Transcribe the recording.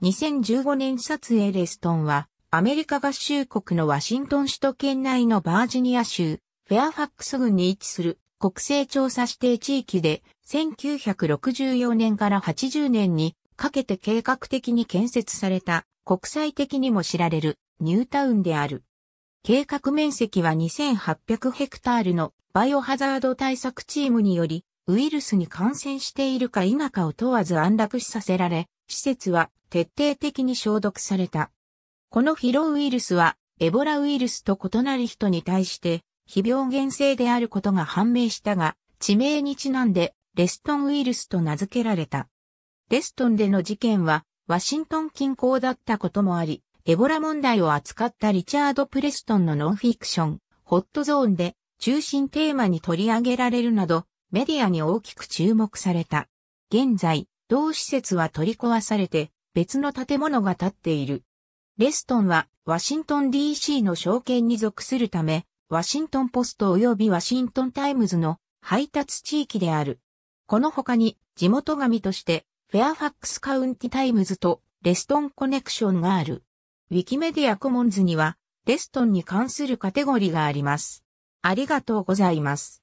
2015年撮影レストンは、アメリカ合衆国のワシントン首都圏内のバージニア州、フェアファックス郡に位置する国勢調査指定地域で、1964年から80年にかけて計画的に建設された国際的にも知られるニュータウンである。計画面積は2800ヘクタールのバイオハザード対策チームにより、ウイルスに感染しているか否かを問わず安楽死させられ、施設は徹底的に消毒された。このヒロウイルスはエボラウイルスと異なる人に対して非病原性であることが判明したが、地名にちなんでレストンウイルスと名付けられた。レストンでの事件はワシントン近郊だったこともあり、エボラ問題を扱ったリチャード・プレストンのノンフィクション、ホットゾーンで中心テーマに取り上げられるなど、メディアに大きく注目された。現在、同施設は取り壊されて別の建物が建っている。レストンはワシントン DC の証券に属するため、ワシントンポスト及びワシントンタイムズの配達地域である。この他に地元紙としてフェアファックスカウンティタイムズとレストンコネクションがある。ウィキメディアコモンズにはレストンに関するカテゴリーがあります。ありがとうございます。